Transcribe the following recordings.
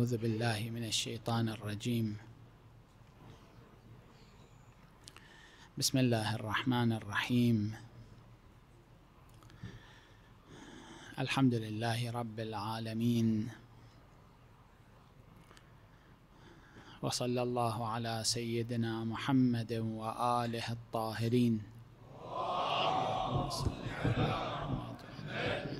أعوذ بالله من الشيطان الرجيم بسم الله الرحمن الرحيم الحمد لله رب العالمين وصلى الله على سيدنا محمد وآله الطاهرين اللهم صل على محمد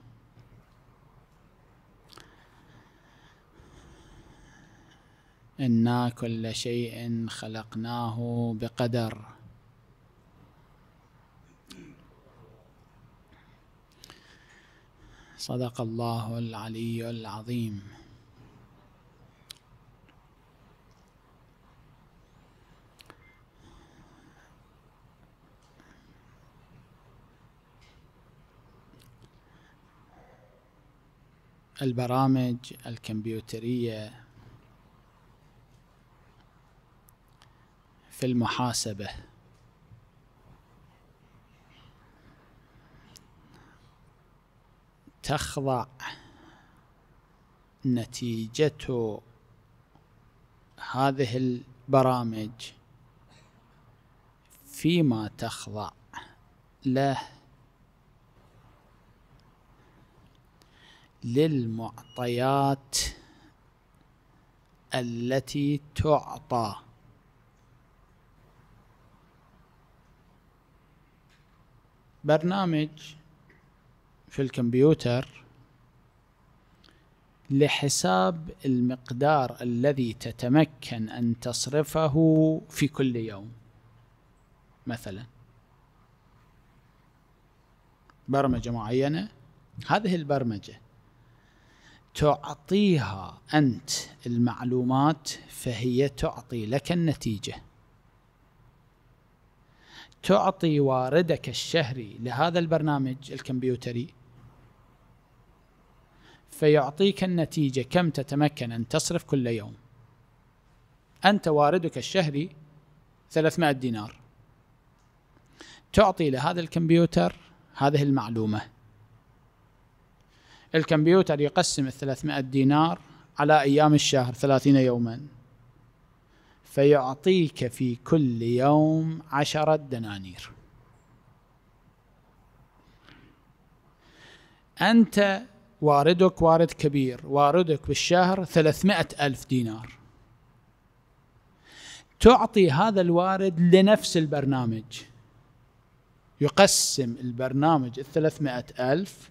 إنا كل شيء خلقناه بقدر صدق الله العلي العظيم البرامج الكمبيوتريه في المحاسبه تخضع نتيجه هذه البرامج فيما تخضع له للمعطيات التي تعطى برنامج في الكمبيوتر لحساب المقدار الذي تتمكن أن تصرفه في كل يوم مثلا برمجة معينة هذه البرمجة تعطيها أنت المعلومات فهي تعطي لك النتيجة تعطي واردك الشهري لهذا البرنامج الكمبيوتري فيعطيك النتيجة كم تتمكن أن تصرف كل يوم أنت واردك الشهري 300 دينار تعطي لهذا الكمبيوتر هذه المعلومة الكمبيوتر يقسم ال 300 دينار على أيام الشهر 30 يوماً فيعطيك في كل يوم عشرة دنانير أنت واردك وارد كبير واردك بالشهر ثلاثمائة ألف دينار تعطي هذا الوارد لنفس البرنامج يقسم البرنامج الثلاثمائة ألف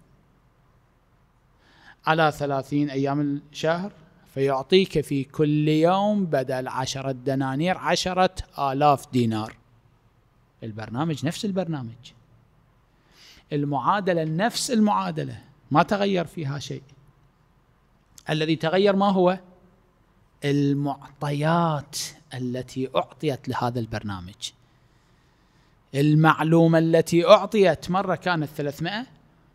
على ثلاثين أيام الشهر فيعطيك في كل يوم بدل عشرة دنانير عشرة آلاف دينار البرنامج نفس البرنامج المعادلة نفس المعادلة ما تغير فيها شيء الذي تغير ما هو المعطيات التي أعطيت لهذا البرنامج المعلومة التي أعطيت مرة كانت 300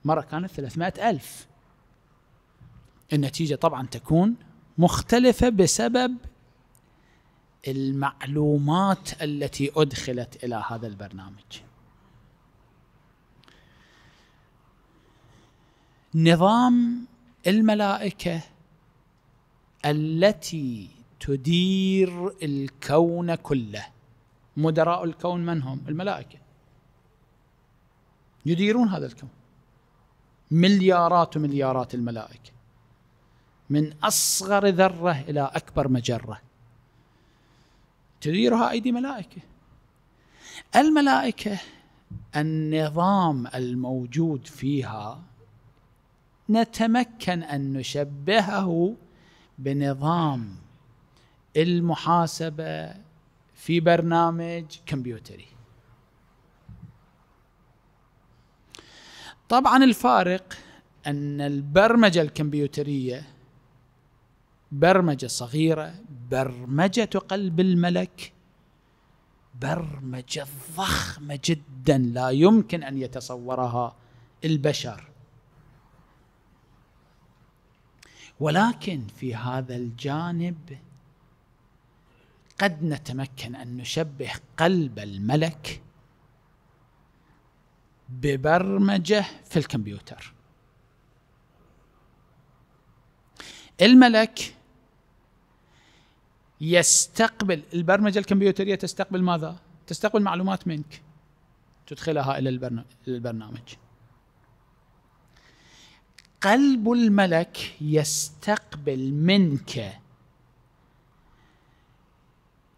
مرة كانت 300 ألف النتيجة طبعا تكون مختلفه بسبب المعلومات التي ادخلت الى هذا البرنامج نظام الملائكه التي تدير الكون كله مدراء الكون من هم الملائكه يديرون هذا الكون مليارات ومليارات الملائكه من اصغر ذره الى اكبر مجره تديرها ايدي ملائكه الملائكه النظام الموجود فيها نتمكن ان نشبهه بنظام المحاسبه في برنامج كمبيوتري طبعا الفارق ان البرمجه الكمبيوتريه برمجه صغيره برمجه قلب الملك برمجه ضخمه جدا لا يمكن ان يتصورها البشر ولكن في هذا الجانب قد نتمكن ان نشبه قلب الملك ببرمجه في الكمبيوتر الملك يستقبل البرمجه الكمبيوتريه تستقبل ماذا؟ تستقبل معلومات منك تدخلها الى البرنامج قلب الملك يستقبل منك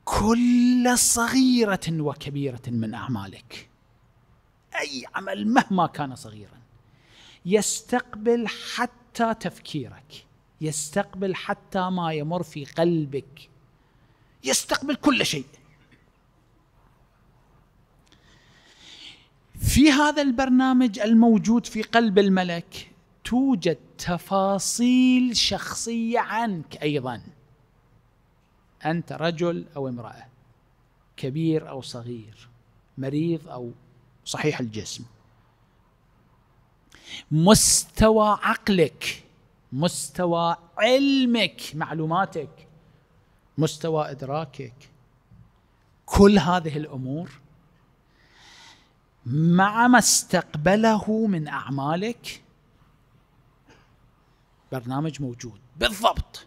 كل صغيرة وكبيرة من أعمالك أي عمل مهما كان صغيرا يستقبل حتى تفكيرك يستقبل حتى ما يمر في قلبك يستقبل كل شيء في هذا البرنامج الموجود في قلب الملك توجد تفاصيل شخصيه عنك ايضا انت رجل او امراه كبير او صغير مريض او صحيح الجسم مستوى عقلك مستوى علمك معلوماتك مستوى ادراكك كل هذه الامور مع ما استقبله من اعمالك برنامج موجود بالضبط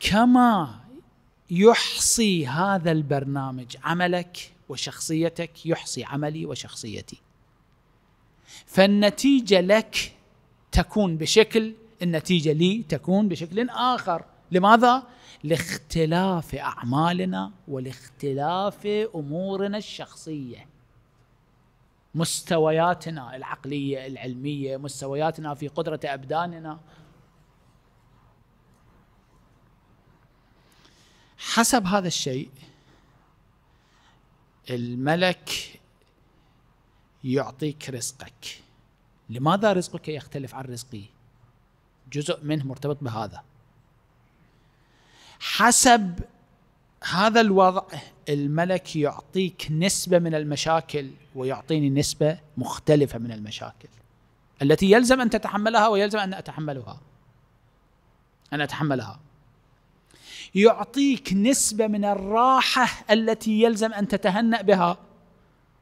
كما يحصي هذا البرنامج عملك وشخصيتك يحصي عملي وشخصيتي فالنتيجه لك تكون بشكل النتيجه لي تكون بشكل اخر لماذا؟ لاختلاف اعمالنا ولاختلاف امورنا الشخصيه مستوياتنا العقليه العلميه مستوياتنا في قدره ابداننا حسب هذا الشيء الملك يعطيك رزقك لماذا رزقك يختلف عن رزقي جزء منه مرتبط بهذا حسب هذا الوضع الملك يعطيك نسبه من المشاكل ويعطيني نسبه مختلفه من المشاكل التي يلزم ان تتحملها ويلزم ان اتحملها ان اتحملها يعطيك نسبه من الراحه التي يلزم ان تتهنأ بها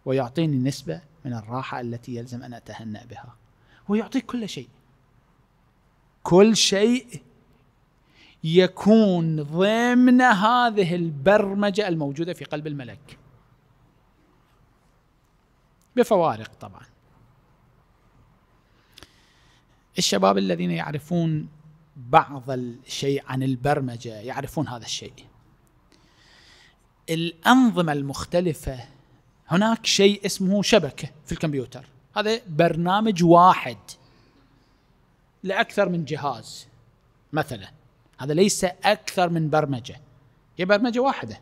ويعطيني نسبه من الراحه التي يلزم ان اتهنأ بها ويعطيك كل شيء كل شيء يكون ضمن هذه البرمجه الموجوده في قلب الملك بفوارق طبعا الشباب الذين يعرفون بعض الشيء عن البرمجه يعرفون هذا الشيء الانظمه المختلفه هناك شيء اسمه شبكه في الكمبيوتر هذا برنامج واحد لاكثر من جهاز مثلا هذا ليس اكثر من برمجه هي برمجه واحده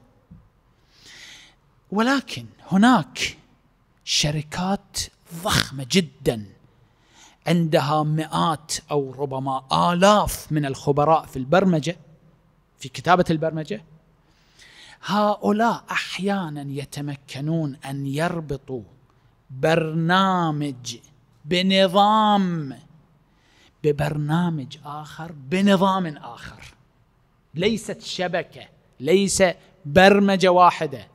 ولكن هناك شركات ضخمه جدا عندها مئات او ربما الاف من الخبراء في البرمجه في كتابه البرمجه هؤلاء احيانا يتمكنون ان يربطوا برنامج بنظام ببرنامج اخر بنظام اخر ليست شبكه ليس برمجه واحده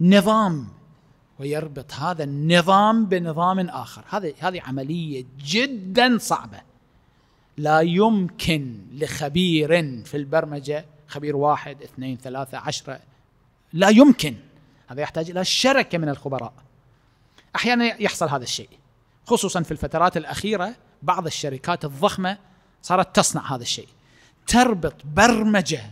نظام ويربط هذا النظام بنظام اخر هذه هذه عمليه جدا صعبه لا يمكن لخبير في البرمجه خبير واحد اثنين ثلاثه عشره لا يمكن هذا يحتاج الى شركه من الخبراء احيانا يحصل هذا الشيء خصوصا في الفترات الاخيره بعض الشركات الضخمه صارت تصنع هذا الشيء تربط برمجه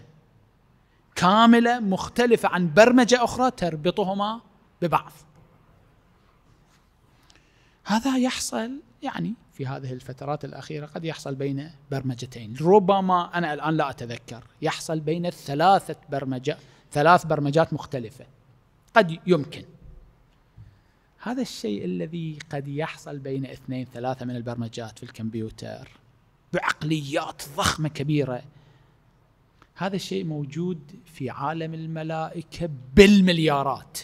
كامله مختلفه عن برمجه اخرى تربطهما ببعض هذا يحصل يعني في هذه الفترات الأخيرة قد يحصل بين برمجتين ربما أنا الآن لا أتذكر يحصل بين ثلاثة برمجة ثلاث برمجات مختلفة قد يمكن هذا الشيء الذي قد يحصل بين اثنين ثلاثة من البرمجات في الكمبيوتر بعقليات ضخمة كبيرة هذا الشيء موجود في عالم الملائكة بالمليارات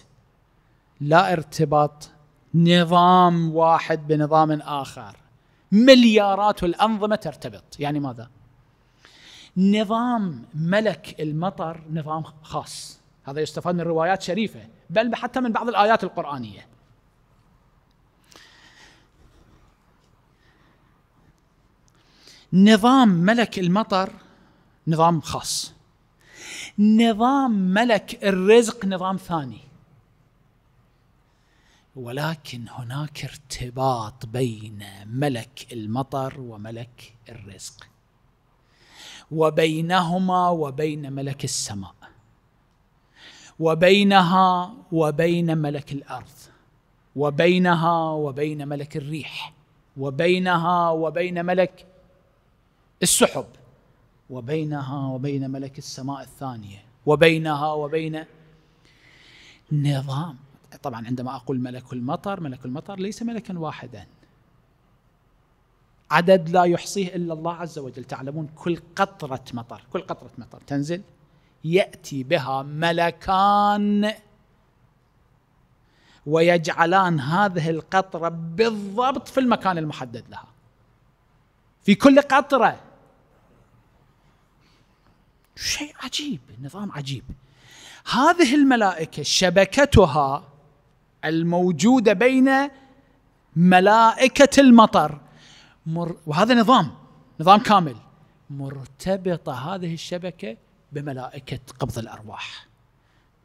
لا ارتباط نظام واحد بنظام آخر مليارات الأنظمة ترتبط يعني ماذا؟ نظام ملك المطر نظام خاص هذا يستفاد من روايات شريفة بل حتى من بعض الآيات القرآنية نظام ملك المطر نظام خاص نظام ملك الرزق نظام ثاني ولكن هناك ارتباط بين ملك المطر وملك الرزق وبينهما وبين ملك السماء وبينها وبين ملك الارض وبينها وبين ملك الريح وبينها وبين ملك السحب وبينها وبين ملك السماء الثانيه وبينها وبين نظام طبعا عندما اقول ملك المطر ملك المطر ليس ملكا واحدا عدد لا يحصيه الا الله عز وجل تعلمون كل قطره مطر كل قطره مطر تنزل ياتي بها ملكان ويجعلان هذه القطره بالضبط في المكان المحدد لها في كل قطره شيء عجيب نظام عجيب هذه الملائكة شبكتها الموجودة بين ملائكة المطر مر وهذا نظام نظام كامل مرتبطة هذه الشبكة بملائكة قبض الأرواح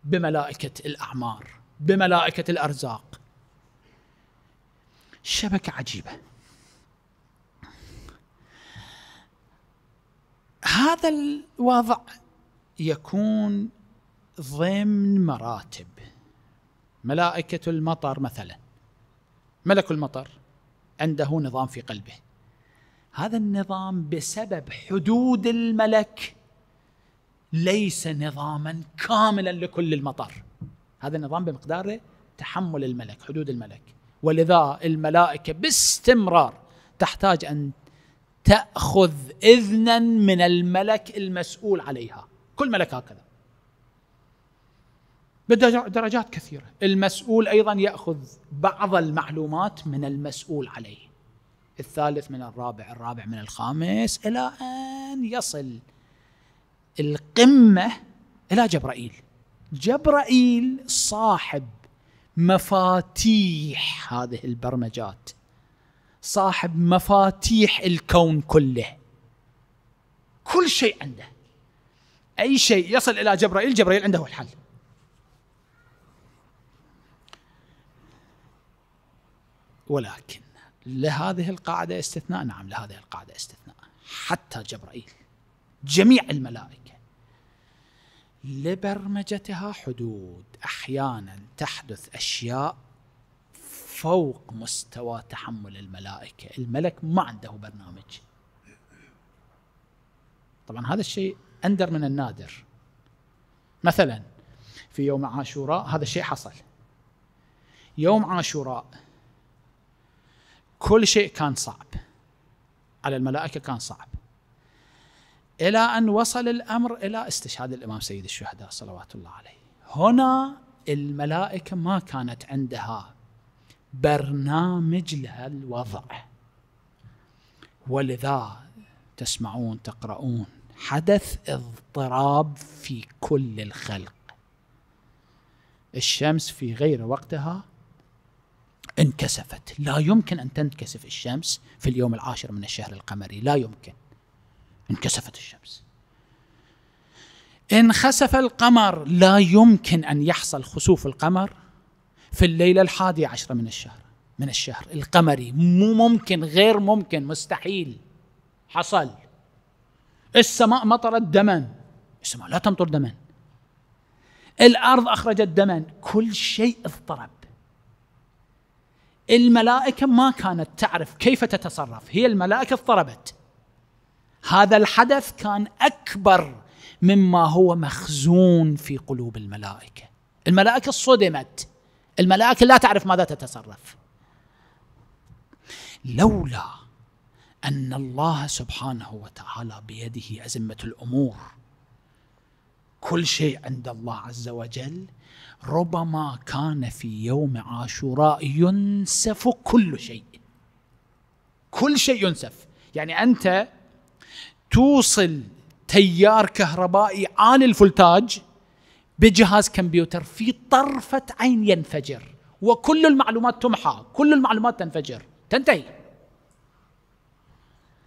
بملائكة الأعمار بملائكة الأرزاق شبكة عجيبة هذا الوضع يكون ضمن مراتب ملائكة المطر مثلا ملك المطر عنده نظام في قلبه هذا النظام بسبب حدود الملك ليس نظاما كاملا لكل المطر هذا النظام بمقدار تحمل الملك حدود الملك ولذا الملائكه باستمرار تحتاج ان تأخذ إذنا من الملك المسؤول عليها كل ملك هكذا بدرجات كثيرة المسؤول أيضا يأخذ بعض المعلومات من المسؤول عليه الثالث من الرابع الرابع من الخامس إلى أن يصل القمة إلى جبرائيل جبرائيل صاحب مفاتيح هذه البرمجات صاحب مفاتيح الكون كله كل شيء عنده اي شيء يصل الى جبرائيل جبرائيل عنده هو الحل ولكن لهذه القاعده استثناء نعم لهذه القاعده استثناء حتى جبرائيل جميع الملائكه لبرمجتها حدود احيانا تحدث اشياء فوق مستوى تحمل الملائكه، الملك ما عنده برنامج. طبعا هذا الشيء اندر من النادر. مثلا في يوم عاشوراء هذا الشيء حصل. يوم عاشوراء كل شيء كان صعب. على الملائكه كان صعب. الى ان وصل الامر الى استشهاد الامام سيد الشهداء صلوات الله عليه. هنا الملائكه ما كانت عندها برنامج لهالوضع ولذا تسمعون تقرؤون حدث اضطراب في كل الخلق الشمس في غير وقتها انكسفت لا يمكن أن تنكسف الشمس في اليوم العاشر من الشهر القمري لا يمكن انكسفت الشمس انخسف القمر لا يمكن أن يحصل خسوف القمر في الليلة الحادية عشرة من الشهر من الشهر القمري مو ممكن غير ممكن مستحيل حصل السماء مطرت دما السماء لا تمطر دما الأرض أخرجت دما كل شيء اضطرب الملائكة ما كانت تعرف كيف تتصرف هي الملائكة اضطربت هذا الحدث كان أكبر مما هو مخزون في قلوب الملائكة الملائكة صدمت الملائكة لا تعرف ماذا تتصرف لولا أن الله سبحانه وتعالى بيده أزمة الأمور كل شيء عند الله عز وجل ربما كان في يوم عاشوراء ينسف كل شيء كل شيء ينسف يعني أنت توصل تيار كهربائي عالي الفولتاج بجهاز كمبيوتر في طرفة عين ينفجر وكل المعلومات تمحى كل المعلومات تنفجر تنتهي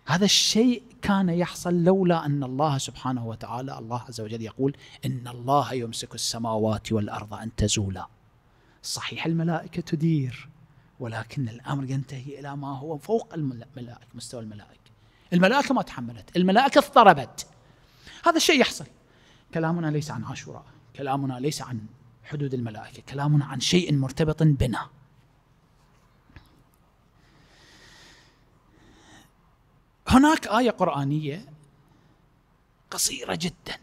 هذا الشيء كان يحصل لولا أن الله سبحانه وتعالى الله عز وجل يقول إن الله يمسك السماوات والأرض أن تزولا صحيح الملائكة تدير ولكن الأمر ينتهي إلى ما هو فوق الملائكة مستوى الملائكة الملائكة ما تحملت الملائكة اضطربت هذا الشيء يحصل كلامنا ليس عن عاشوراء كلامنا ليس عن حدود الملائكه كلامنا عن شيء مرتبط بنا هناك ايه قرانيه قصيره جدا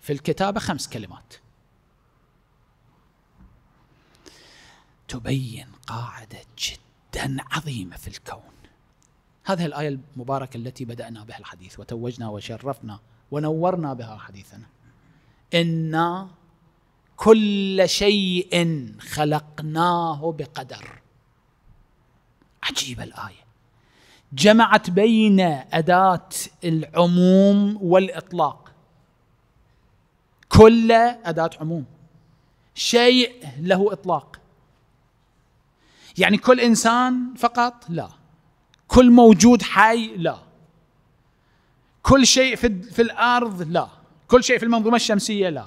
في الكتابه خمس كلمات تبين قاعده جدا عظيمه في الكون هذه الايه المباركه التي بدانا بها الحديث وتوجنا وشرفنا ونورنا بها حديثنا انا كل شيء خلقناه بقدر عجيبه الايه جمعت بين اداه العموم والاطلاق كل اداه عموم شيء له اطلاق يعني كل انسان فقط لا كل موجود حي لا كل شيء في, في الارض لا كل شيء في المنظومة الشمسية لا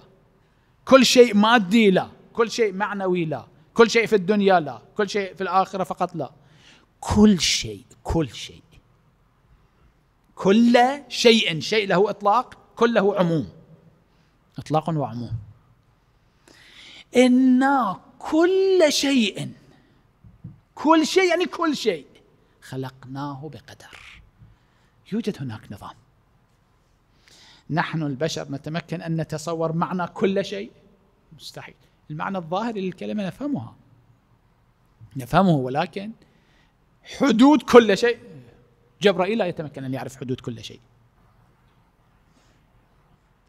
كل شيء مادي لا كل شيء معنوي لا كل شيء في الدنيا لا كل شيء في الآخرة فقط لا كل شيء كل شيء كل شيء شيء له إطلاق كل له عموم إطلاق وعموم إنا كل شيء كل شيء يعني كل شيء خلقناه بقدر يوجد هناك نظام نحن البشر نتمكن أن نتصور معنى كل شيء مستحيل المعنى الظاهري للكلمة نفهمها نفهمه ولكن حدود كل شيء جبرائيل لا يتمكن أن يعرف حدود كل شيء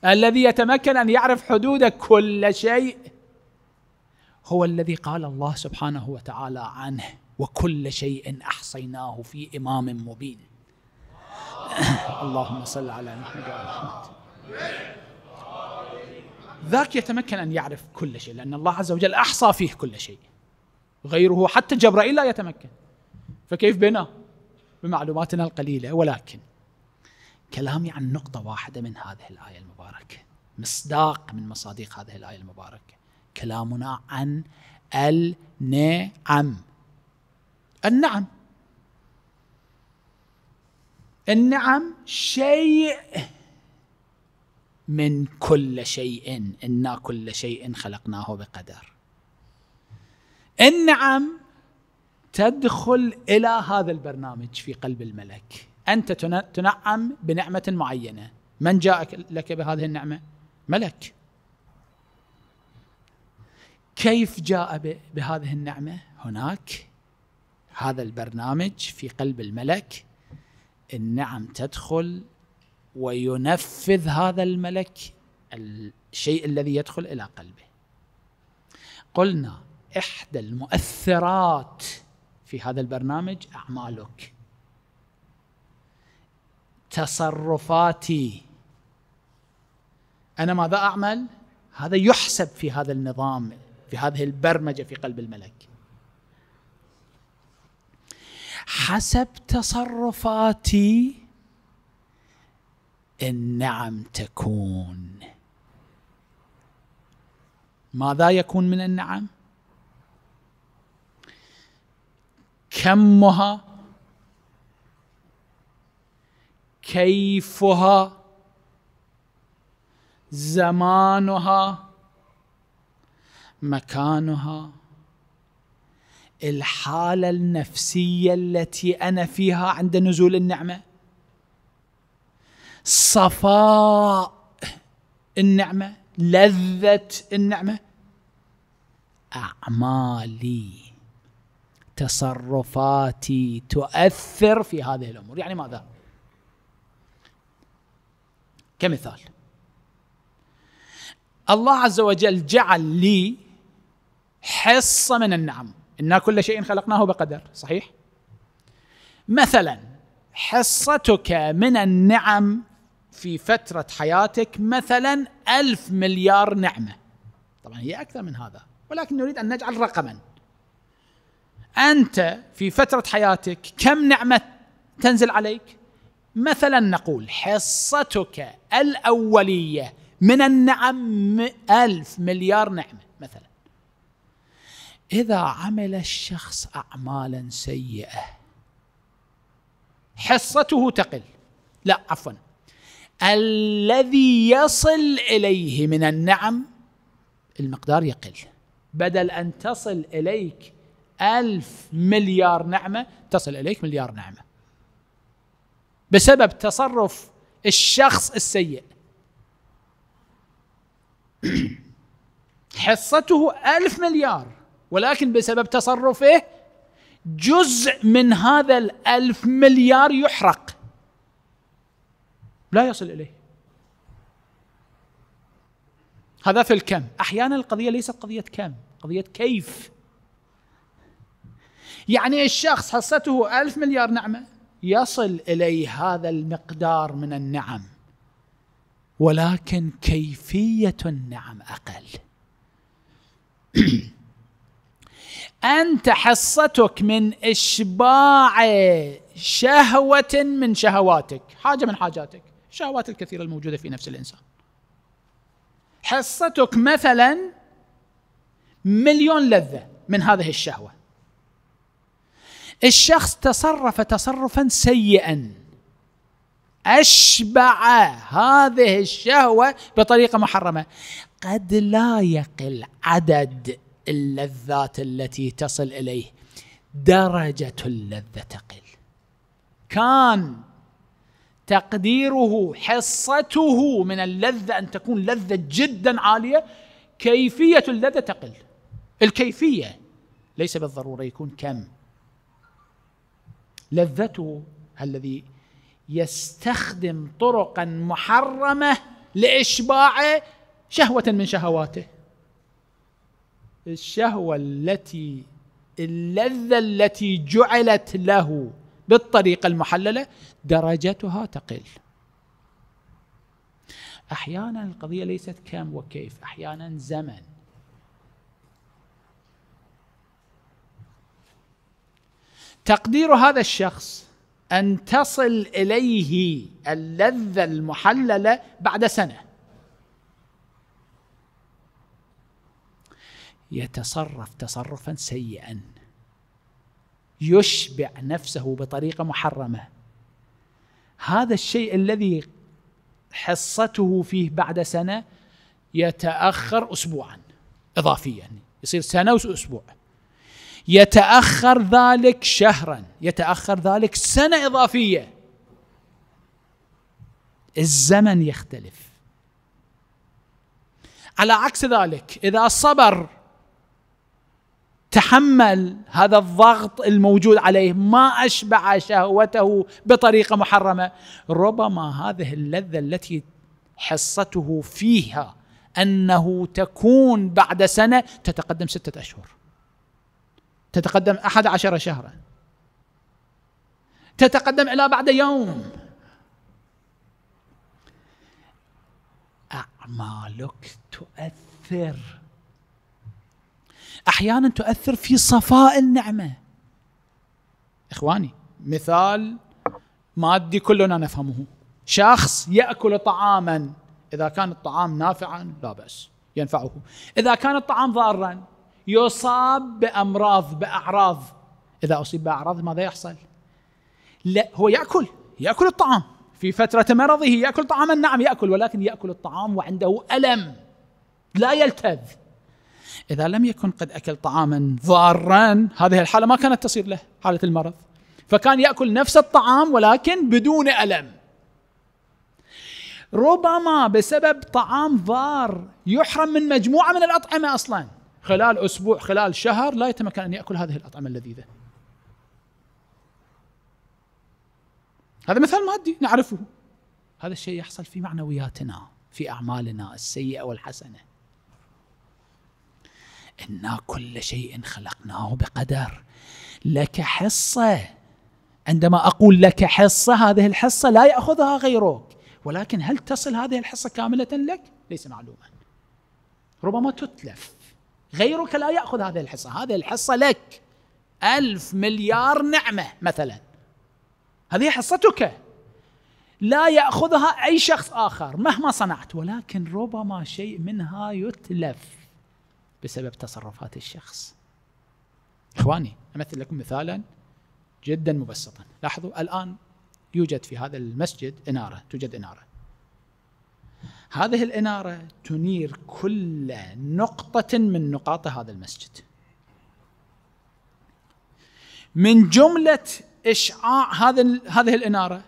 الذي يتمكن أن يعرف حدود كل شيء هو الذي قال الله سبحانه وتعالى عنه وكل شيء احصيناه في امام مبين اللهم صل على محمد وعلى محمد ذاك يتمكن أن يعرف كل شيء لأن الله عز وجل أحصى فيه كل شيء غيره حتى جبرائيل لا يتمكن فكيف بنا بمعلوماتنا القليلة ولكن كلامي عن نقطة واحدة من هذه الآية المباركة مصداق من مصادق هذه الآية المباركة كلامنا عن النعم النعم النعم شيء من كل شيء إنا كل شيء خلقناه بقدر النعم تدخل إلى هذا البرنامج في قلب الملك أنت تنعم بنعمة معينة من جاء لك بهذه النعمة؟ ملك كيف جاء بهذه النعمة؟ هناك هذا البرنامج في قلب الملك النعم تدخل وينفذ هذا الملك الشيء الذي يدخل الى قلبه قلنا احدى المؤثرات في هذا البرنامج اعمالك تصرفاتي انا ماذا اعمل هذا يحسب في هذا النظام في هذه البرمجه في قلب الملك حسب تصرفاتي النعم تكون ماذا يكون من النعم كمها كيفها زمانها مكانها الحالة النفسية التي أنا فيها عند نزول النعمة صفاء النعمة لذة النعمة أعمالي تصرفاتي تؤثر في هذه الأمور يعني ماذا؟ كمثال الله عز وجل جعل لي حصة من النعم إنا كل شيء خلقناه بقدر صحيح؟ مثلا حصتك من النعم في فترة حياتك مثلا ألف مليار نعمة طبعا هي أكثر من هذا ولكن نريد أن نجعل رقما أنت في فترة حياتك كم نعمة تنزل عليك مثلا نقول حصتك الأولية من النعم ألف مليار نعمة مثلا اذا عمل الشخص اعمالا سيئه حصته تقل لا عفوا الذي يصل اليه من النعم المقدار يقل بدل ان تصل اليك ألف مليار نعمة تصل إليك مليار نعمة بسبب تصرف الشخص السيء حصته ألف مليار ولكن بسبب تصرفه جزء من هذا الألف مليار يحرق لا يصل إليه هذا في الكم أحيانا القضية ليست قضية كم قضية كيف يعني الشخص حصته ألف مليار نعمة يصل إليه هذا المقدار من النعم ولكن كيفية النعم أقل أنت حصتك من إشباع شهوة من شهواتك حاجة من حاجاتك الشهوات الكثيرة الموجودة في نفس الإنسان حصتك مثلا مليون لذة من هذه الشهوة الشخص تصرف تصرفا سيئا أشبع هذه الشهوة بطريقة محرمة قد لا يقل عدد اللذات التي تصل اليه درجه اللذه تقل كان تقديره حصته من اللذه ان تكون لذه جدا عاليه كيفيه اللذه تقل الكيفيه ليس بالضروره يكون كم لذته الذي يستخدم طرقا محرمه لاشباع شهوه من شهواته الشهوة التي اللذة التي جعلت له بالطريقة المحللة درجتها تقل أحيانا القضية ليست كم وكيف أحيانا زمن تقدير هذا الشخص أن تصل إليه اللذة المحللة بعد سنة يتصرف تصرفا سيئا يشبع نفسه بطريقه محرمه هذا الشيء الذي حصته فيه بعد سنه يتاخر اسبوعا اضافيا يصير سنه واسبوع يتاخر ذلك شهرا يتاخر ذلك سنه اضافيه الزمن يختلف على عكس ذلك اذا صبر تحمل هذا الضغط الموجود عليه ما اشبع شهوته بطريقه محرمه ربما هذه اللذه التي حصته فيها انه تكون بعد سنه تتقدم سته اشهر تتقدم احد عشر شهرا تتقدم الى بعد يوم اعمالك تؤثر احيانا تؤثر في صفاء النعمه اخواني مثال مادي كلنا نفهمه شخص ياكل طعاما اذا كان الطعام نافعا لا باس ينفعه اذا كان الطعام ضارا يصاب بامراض باعراض اذا اصيب باعراض ماذا يحصل لا هو ياكل ياكل الطعام في فتره مرضه ياكل طعاما نعم ياكل ولكن ياكل الطعام وعنده الم لا يلتذ إذا لم يكن قد أكل طعاما ضارا هذه الحالة ما كانت تصير له حالة المرض فكان يأكل نفس الطعام ولكن بدون ألم ربما بسبب طعام ضار يحرم من مجموعة من الأطعمة أصلا خلال أسبوع خلال شهر لا يتمكن أن يأكل هذه الأطعمة اللذيذة هذا مثال مادي نعرفه هذا الشيء يحصل في معنوياتنا في أعمالنا السيئة والحسنة إنا كل شيء خلقناه بقدر لك حصة عندما أقول لك حصة هذه الحصة لا يأخذها غيرك ولكن هل تصل هذه الحصة كاملة لك؟ ليس معلوما ربما تتلف غيرك لا يأخذ هذه الحصة هذه الحصة لك ألف مليار نعمة مثلا هذه حصتك لا يأخذها أي شخص آخر مهما صنعت ولكن ربما شيء منها يتلف بسبب تصرفات الشخص إخواني أمثل لكم مثالا جدا مبسطا لاحظوا الآن يوجد في هذا المسجد إنارة توجد إنارة هذه الإنارة تنير كل نقطة من نقاط هذا المسجد من جملة إشعاع هذا هذه الإنارة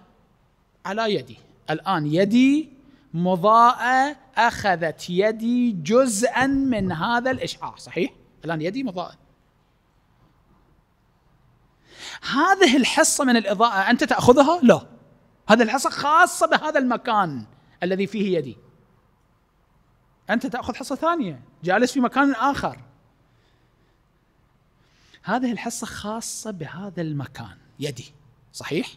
على يدي الآن يدي مضاءة أخذت يدي جزءا من هذا الإشعاع صحيح؟ الآن يدي مضاءة هذه الحصة من الإضاءة أنت تأخذها؟ لا هذه الحصة خاصة بهذا المكان الذي فيه يدي أنت تأخذ حصة ثانية جالس في مكان آخر هذه الحصة خاصة بهذا المكان يدي صحيح؟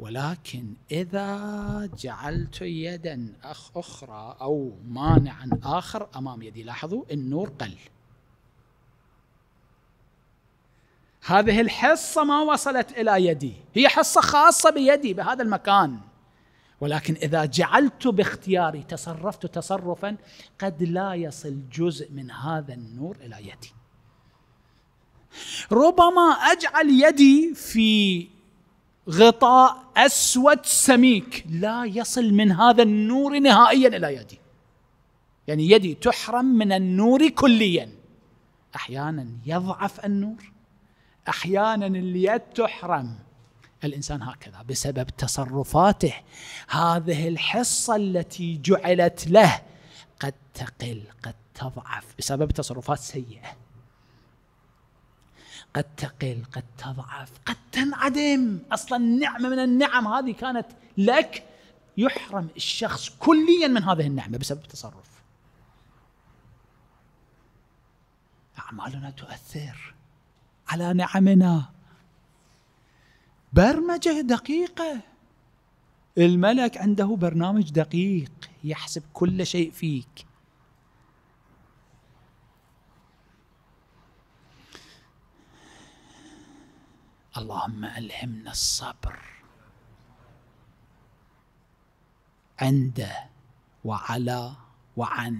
ولكن إذا جعلت يدا أخ أخرى أو مانعا آخر أمام يدي لاحظوا النور قل هذه الحصة ما وصلت إلى يدي هي حصة خاصة بيدي بهذا المكان ولكن إذا جعلت باختياري تصرفت تصرفا قد لا يصل جزء من هذا النور إلى يدي ربما أجعل يدي في غطاء اسود سميك لا يصل من هذا النور نهائيا الى يدي يعني يدي تحرم من النور كليا احيانا يضعف النور احيانا اليد تحرم الانسان هكذا بسبب تصرفاته هذه الحصه التي جعلت له قد تقل قد تضعف بسبب تصرفات سيئه قد تقل قد تضعف قد تنعدم اصلا نعمه من النعم هذه كانت لك يحرم الشخص كليا من هذه النعمه بسبب التصرف اعمالنا تؤثر على نعمنا برمجه دقيقه الملك عنده برنامج دقيق يحسب كل شيء فيك اللهم ألهمنا الصبر عند وعلى وعن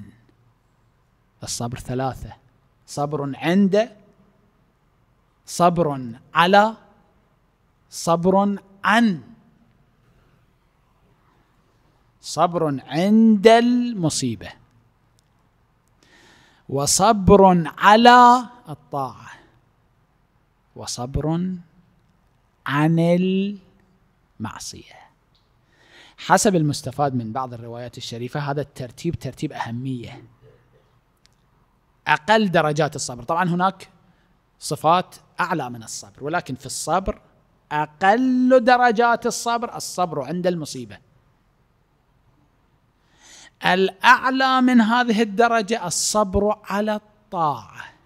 الصبر ثلاثة صبر عند صبر على صبر عن صبر عند المصيبة وصبر على الطاعة وصبر عن المعصيه حسب المستفاد من بعض الروايات الشريفه هذا الترتيب ترتيب اهميه اقل درجات الصبر طبعا هناك صفات اعلى من الصبر ولكن في الصبر اقل درجات الصبر الصبر عند المصيبه الاعلى من هذه الدرجه الصبر على الطاعه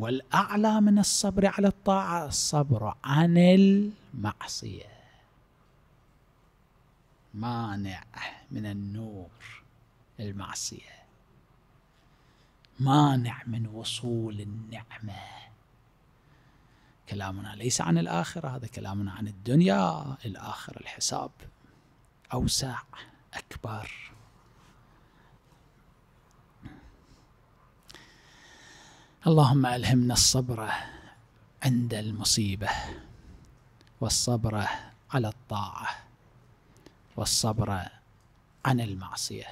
والاعلى من الصبر على الطاعه الصبر عن المعصيه مانع من النور المعصيه مانع من وصول النعمه كلامنا ليس عن الاخره هذا كلامنا عن الدنيا الاخره الحساب اوسع اكبر اللهم ألهمنا الصبر عند المصيبة والصبر على الطاعة والصبر عن المعصية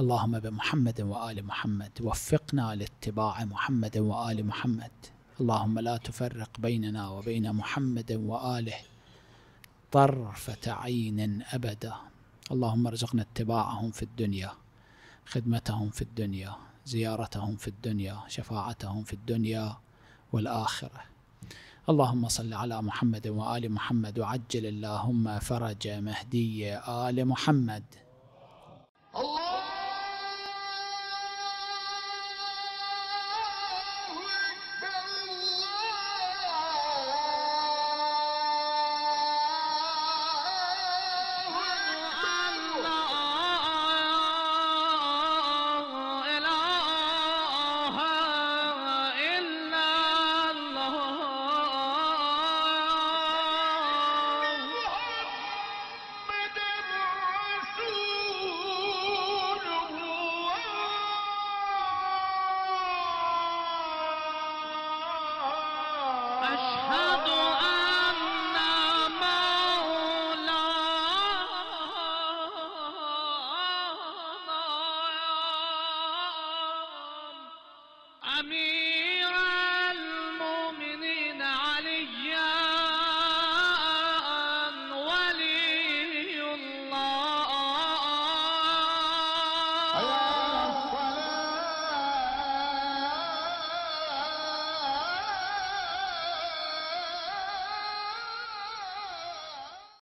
اللهم بمحمد وآل محمد وفقنا لاتباع محمد وآل محمد اللهم لا تفرق بيننا وبين محمد وآله طرفة عين أبدا اللهم ارزقنا اتباعهم في الدنيا خدمتهم في الدنيا زيارتهم في الدنيا شفاعتهم في الدنيا والآخرة اللهم صل على محمد وآل محمد وعجل اللهم فرج مهدي آل محمد الله